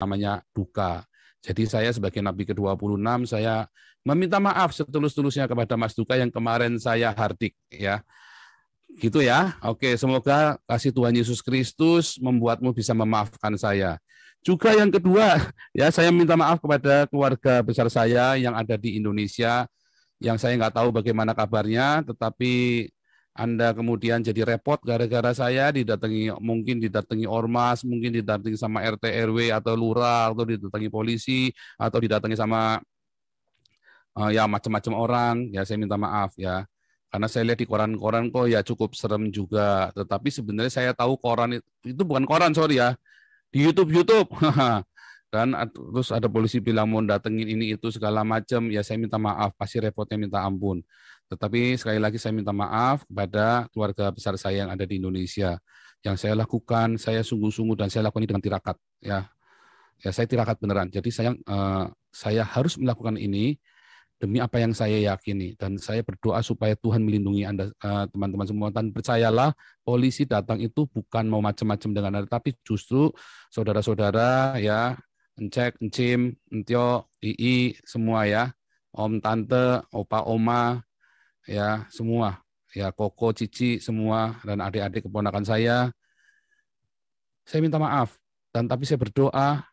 namanya duka. Jadi saya sebagai Nabi ke-26 saya meminta maaf setulus-tulusnya kepada Mas Duka yang kemarin saya hardik ya. Gitu ya. Oke, semoga kasih Tuhan Yesus Kristus membuatmu bisa memaafkan saya. Juga yang kedua, ya saya minta maaf kepada keluarga besar saya yang ada di Indonesia yang saya nggak tahu bagaimana kabarnya, tetapi anda kemudian jadi repot gara-gara saya didatangi mungkin didatangi ormas, mungkin didatangi sama RT RW atau lurah atau didatangi polisi atau didatangi sama uh, ya macam-macam orang, ya saya minta maaf ya. Karena saya lihat di koran-koran kok ya cukup serem juga, tetapi sebenarnya saya tahu koran itu, bukan koran sorry ya. Di YouTube YouTube. Dan terus ada polisi bilang mau datengin ini itu segala macam ya saya minta maaf pasti repotnya minta ampun tetapi sekali lagi saya minta maaf kepada keluarga besar saya yang ada di Indonesia. Yang saya lakukan, saya sungguh-sungguh dan saya lakukan ini dengan tirakat. Ya, ya saya tirakat beneran. Jadi saya eh, saya harus melakukan ini demi apa yang saya yakini dan saya berdoa supaya Tuhan melindungi anda eh, teman-teman semua dan percayalah polisi datang itu bukan mau macam-macam dengan anda tapi justru saudara-saudara ya Encek, Encim, Entio, Ii, semua ya, Om, Tante, Opa, Oma, ya semua ya Koko, Cici semua dan adik-adik keponakan saya. Saya minta maaf dan tapi saya berdoa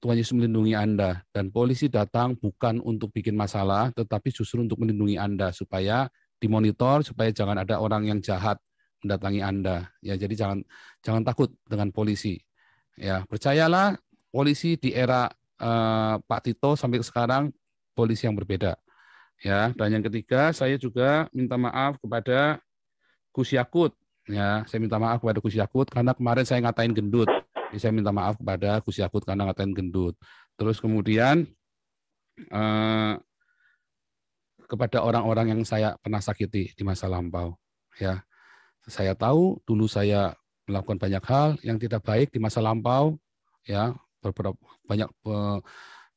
Tuhan Yesus melindungi Anda dan polisi datang bukan untuk bikin masalah tetapi justru untuk melindungi Anda supaya dimonitor supaya jangan ada orang yang jahat mendatangi Anda. Ya jadi jangan jangan takut dengan polisi. Ya, percayalah polisi di era uh, Pak Tito sampai sekarang polisi yang berbeda. Ya, dan yang ketiga saya juga minta maaf kepada Gus Yakut. Ya, saya minta maaf kepada Gus Yakut karena kemarin saya ngatain gendut. Jadi saya minta maaf kepada Gus Yakut karena ngatain gendut. Terus kemudian eh, kepada orang-orang yang saya pernah sakiti di masa lampau. Ya, saya tahu dulu saya melakukan banyak hal yang tidak baik di masa lampau. Ya, beberapa banyak eh,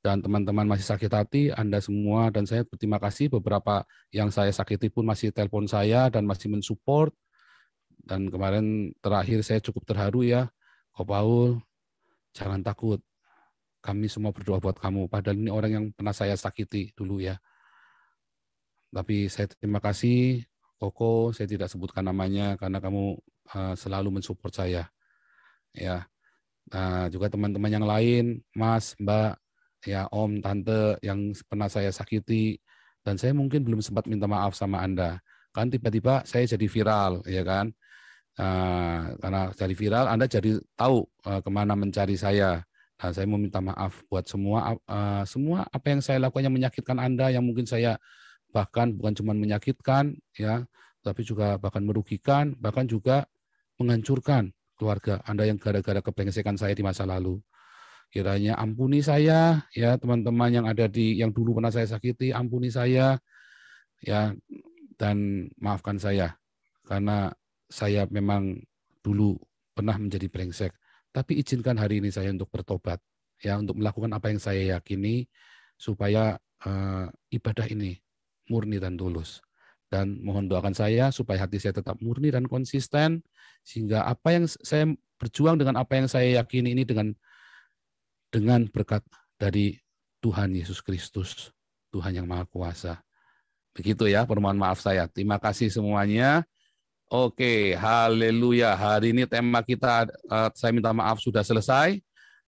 dan teman-teman masih sakit hati, Anda semua dan saya berterima kasih beberapa yang saya sakiti pun masih telepon saya dan masih mensupport. Dan kemarin terakhir saya cukup terharu ya, Kok Paul, jangan takut. Kami semua berdoa buat kamu. Padahal ini orang yang pernah saya sakiti dulu ya. Tapi saya terima kasih, Koko, saya tidak sebutkan namanya karena kamu uh, selalu mensupport saya. Ya. Nah, juga teman-teman yang lain, Mas, Mbak, ya om, tante yang pernah saya sakiti dan saya mungkin belum sempat minta maaf sama Anda. Kan tiba-tiba saya jadi viral, ya kan? Uh, karena jadi viral, Anda jadi tahu uh, kemana mencari saya. Nah, saya minta maaf buat semua uh, semua apa yang saya lakukan yang menyakitkan Anda, yang mungkin saya bahkan bukan cuma menyakitkan, ya, tapi juga bahkan merugikan, bahkan juga menghancurkan keluarga Anda yang gara-gara kepengesekan saya di masa lalu kiranya ampuni saya ya teman-teman yang ada di yang dulu pernah saya sakiti ampuni saya ya dan maafkan saya karena saya memang dulu pernah menjadi brengsek tapi izinkan hari ini saya untuk bertobat ya untuk melakukan apa yang saya yakini supaya uh, ibadah ini murni dan tulus dan mohon doakan saya supaya hati saya tetap murni dan konsisten sehingga apa yang saya berjuang dengan apa yang saya yakini ini dengan dengan berkat dari Tuhan Yesus Kristus, Tuhan yang Maha Kuasa. Begitu ya, permohon maaf saya. Terima kasih semuanya. Oke, haleluya. Hari ini tema kita, eh, saya minta maaf sudah selesai.